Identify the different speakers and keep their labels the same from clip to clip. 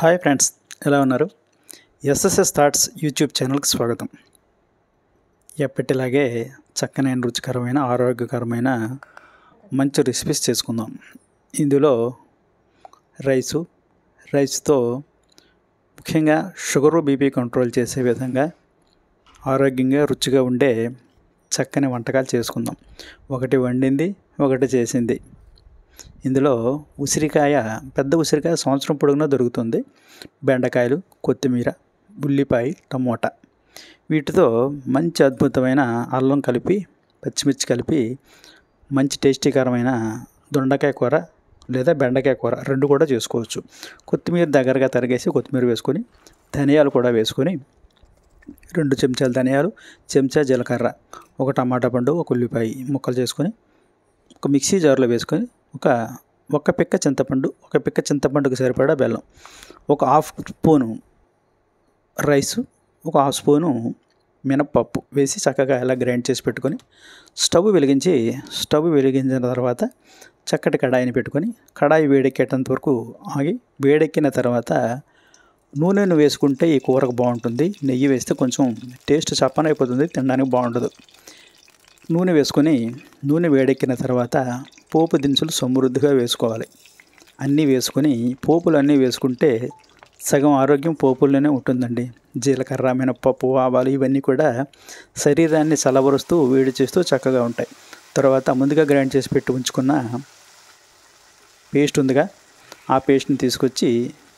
Speaker 1: hi friends ఎలా ఉన్నారు SSS thoughts YouTube ఛానల్కి స్వాగతం ఎప్పటిలాగే చక్కని రుచికరమైన ఆరోగ్యకరమైన మంచి రెసిపీస్ చేసుకుందాం ఇందులో రైసు రైస్తో ముఖ్యంగా షుగర్ బీపీ కంట్రోల్ చేసే విధంగా ఆరోగ్యంగా రుచిగా ఉండే చక్కని వంటకాలు చేసుకుందాం ఒకటి వండింది ఒకటి చేసింది ఇందులో ఉసిరికాయ పెద్ద ఉసిరికాయ సంవత్సరం పొడుగునా దొరుకుతుంది బెండకాయలు కొత్తిమీర ఉల్లిపాయ టమోటా వీటితో మంచి అద్భుతమైన అల్లం కలిపి పచ్చిమిర్చి కలిపి మంచి టేస్టీకరమైన దొండకాయ కూర లేదా బెండకాయ కూర రెండు కూడా చేసుకోవచ్చు కొత్తిమీర దగ్గరగా తరిగేసి కొత్తిమీర వేసుకొని ధనియాలు కూడా వేసుకొని రెండు చెంచాలు ధనియాలు చెంచా జీలకర్ర ఒక టమాటా పండు ఒక ఉల్లిపాయ ముక్కలు చేసుకొని ఒక మిక్సీ జార్లో వేసుకొని ఒక ఒక పిక్క చింతపండు ఒక పిక్క చింతపండుకు సరిపడా బెల్లం ఒక హాఫ్ స్పూను రైసు ఒక హాఫ్ స్పూను మినప్పప్పు వేసి చక్కగా ఎలా గ్రైండ్ చేసి పెట్టుకొని స్టవ్ వెలిగించి స్టవ్ వెలిగించిన తర్వాత చక్కటి కడాయిని పెట్టుకొని కడాయి వేడెక్కేటంత వరకు ఆగి వేడెక్కిన తర్వాత నూనెను వేసుకుంటే ఈ కూరకు బాగుంటుంది నెయ్యి వేస్తే కొంచెం టేస్ట్ చప్పన అయిపోతుంది తినడానికి బాగుండదు నూనె వేసుకొని నూనె వేడెక్కిన తర్వాత పోపు దినుసులు సమృద్ధిగా వేసుకోవాలి అన్నీ వేసుకొని పోపులు అన్నీ వేసుకుంటే సగం ఆరోగ్యం పోపుల్లోనే ఉంటుందండి జీలకర్ర మినపప్పు ఆవాలు ఇవన్నీ కూడా శరీరాన్ని చల్లబరుస్తూ వేడి చేస్తూ చక్కగా ఉంటాయి తర్వాత ముందుగా గ్రైండ్ చేసి పెట్టి ఉంచుకున్న పేస్ట్ ఉందిగా ఆ పేస్ట్ని తీసుకొచ్చి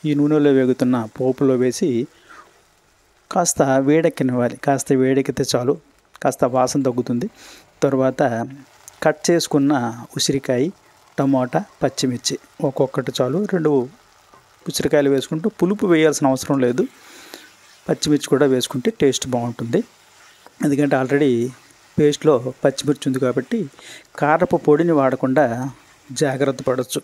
Speaker 1: ఈ నూనెలో వేగుతున్న పోపులో వేసి కాస్త వేడెక్కినవ్వాలి కాస్త వేడెక్కితే చాలు కాస్త వాసన తగ్గుతుంది తర్వాత కట్ చేసుకున్న ఉసిరికాయ టమోటా పచ్చిమిర్చి ఒక్కొక్కటి చాలు రెండు ఉసిరికాయలు వేసుకుంటూ పులుపు వేయాల్సిన అవసరం లేదు పచ్చిమిర్చి కూడా వేసుకుంటే టేస్ట్ బాగుంటుంది ఎందుకంటే ఆల్రెడీ పేస్ట్లో పచ్చిమిర్చి ఉంది కాబట్టి కారపు పొడిని వాడకుండా జాగ్రత్త పడవచ్చు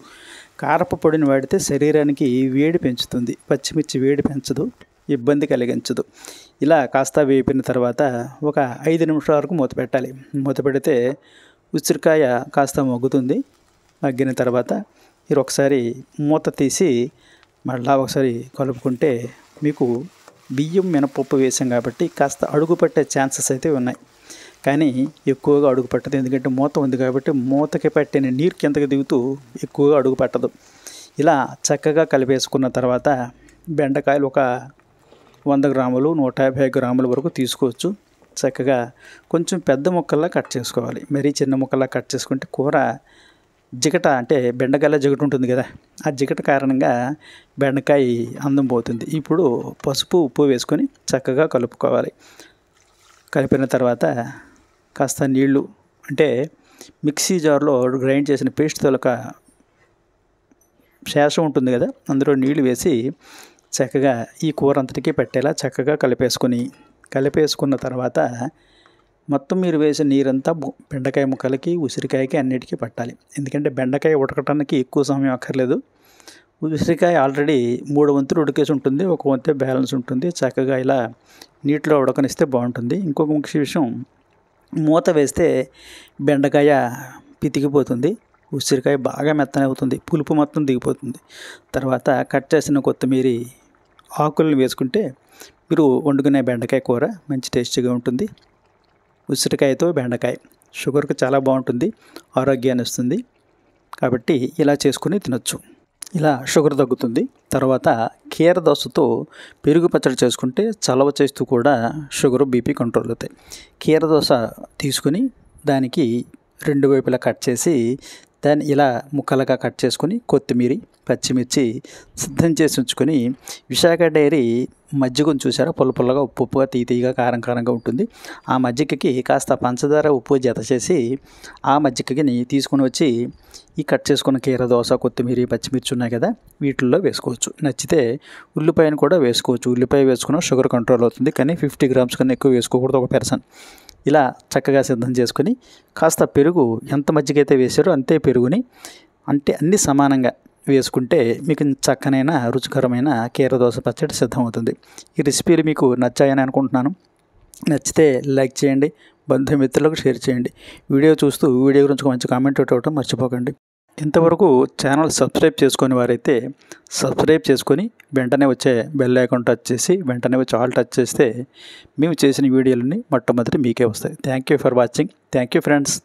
Speaker 1: కారపు పొడిని వాడితే శరీరానికి వేడి పెంచుతుంది పచ్చిమిర్చి వేడి పెంచదు ఇబ్బంది కలిగించదు ఇలా కాస్త వేపిన తర్వాత ఒక ఐదు నిమిషాల వరకు మూత పెట్టాలి మూత పెడితే ఉసిరికాయ కాస్త మగ్గుతుంది మగ్గిన తర్వాత మీరు ఒకసారి మూత తీసి మళ్ళా ఒకసారి కలుపుకుంటే మీకు బియ్యం మినపప్పు వేసాం కాబట్టి కాస్త అడుగు పట్టే ఛాన్సెస్ అయితే ఉన్నాయి కానీ ఎక్కువగా అడుగు పట్టదు ఎందుకంటే మూత ఉంది కాబట్టి మూతకి పట్టిన నీరు కిందకి దిగుతూ ఎక్కువగా అడుగు పట్టదు ఇలా చక్కగా కలిపేసుకున్న తర్వాత బెండకాయలు ఒక వంద గ్రాములు నూట యాభై గ్రాముల వరకు తీసుకోవచ్చు చక్కగా కొంచెం పెద్ద ముక్కల్లా కట్ చేసుకోవాలి మరీ చిన్న ముక్కల్లా కట్ చేసుకుంటే కూర జిగట అంటే బెండకాయలో జిగట ఉంటుంది కదా ఆ జిగట కారణంగా బెండకాయ అందం పోతుంది ఇప్పుడు పసుపు ఉప్పు వేసుకొని చక్కగా కలుపుకోవాలి కలిపిన తర్వాత కాస్త నీళ్లు అంటే మిక్సీ జార్లో గ్రైండ్ చేసిన పేస్ట్ తొలక శేషం ఉంటుంది కదా అందులో నీళ్లు వేసి చక్కగా ఈ కూర అంతటికీ పెట్టేలా చక్కగా కలిపేసుకొని కలిపేసుకున్న తర్వాత మొత్తం మీరు వేసిన నీరంతా బెండకాయ ముక్కలకి ఉసిరికాయకి అన్నిటికీ పట్టాలి ఎందుకంటే బెండకాయ ఉడకటానికి ఎక్కువ సమయం అక్కర్లేదు ఉసిరికాయ ఆల్రెడీ మూడు వంతులు ఉడికేసి ఉంటుంది ఒక వంతే బ్యాలెన్స్ ఉంటుంది చక్కగా ఇలా నీటిలో ఉడకనిస్తే బాగుంటుంది ఇంకొక ముఖ్య విషయం మూత వేస్తే బెండకాయ పితికిపోతుంది ఉసిరికాయ బాగా మెత్తనవుతుంది పులుపు మొత్తం దిగిపోతుంది తర్వాత కట్ చేసిన కొత్తిమీర ఆకులను వేసుకుంటే మీరు వండుకునే బెండకాయ కూర మంచి టేస్టీగా ఉంటుంది ఉసిరికాయతో బెండకాయ షుగర్కి చాలా బాగుంటుంది ఆరోగ్యాన్ని ఇస్తుంది కాబట్టి ఇలా చేసుకుని తినొచ్చు ఇలా షుగర్ తగ్గుతుంది తర్వాత కీర దోశతో పెరుగు పచ్చడి చేసుకుంటే చలవ చేస్తూ కూడా షుగర్ బీపీ కంట్రోల్ అవుతాయి కీర దోశ తీసుకుని దానికి రెండు వైపులా కట్ చేసి దాన్ని ఇలా ముక్కలుగా కట్ చేసుకుని కొత్తిమీర పచ్చిమిర్చి సిద్ధం చేసి ఉంచుకొని విశాఖ డైరీ మజ్జిగను చూసారా పుల్ల పుల్లగా ఉప్పు ఉప్పుగా తీ తీగా కారం కారంగా ఉంటుంది ఆ మజ్జిగకి కాస్త పంచదార ఉప్పు జత చేసి ఆ మజ్జిగని తీసుకుని వచ్చి ఈ కట్ చేసుకున్న కీర దోశ కొత్తిమీర పచ్చిమిర్చి ఉన్నాయి కదా వీటిల్లో వేసుకోవచ్చు నచ్చితే ఉల్లిపాయను కూడా వేసుకోవచ్చు ఉల్లిపాయ వేసుకున్న షుగర్ కంట్రోల్ అవుతుంది కానీ ఫిఫ్టీ గ్రామ్స్ కన్నా ఎక్కువ వేసుకోకూడదు ఒక పెర్సన్ ఇలా చక్కగా సిద్ధం చేసుకుని కాస్త పెరుగు ఎంత మజ్జిగ అయితే వేసారో అంతే పెరుగుని అంటే అన్నీ సమానంగా వేసుకుంటే మీకు చక్కనైన రుచికరమైన కీర దోశ పచ్చడి సిద్ధమవుతుంది ఈ రెసిపీలు మీకు నచ్చాయని అనుకుంటున్నాను నచ్చితే లైక్ చేయండి బంధుమిత్రులకు షేర్ చేయండి వీడియో చూస్తూ వీడియో గురించి మంచి కామెంట్ ఇవ్వటం మర్చిపోకండి ఇంతవరకు ఛానల్ సబ్స్క్రైబ్ చేసుకుని వారైతే సబ్స్క్రైబ్ చేసుకొని వెంటనే వచ్చే బెల్ ఐకాన్ టచ్ చేసి వెంటనే వచ్చి ఆల్ టచ్ చేస్తే మేము చేసిన వీడియోలన్నీ మొట్టమొదటి మీకే వస్తాయి thank you for watching thank you friends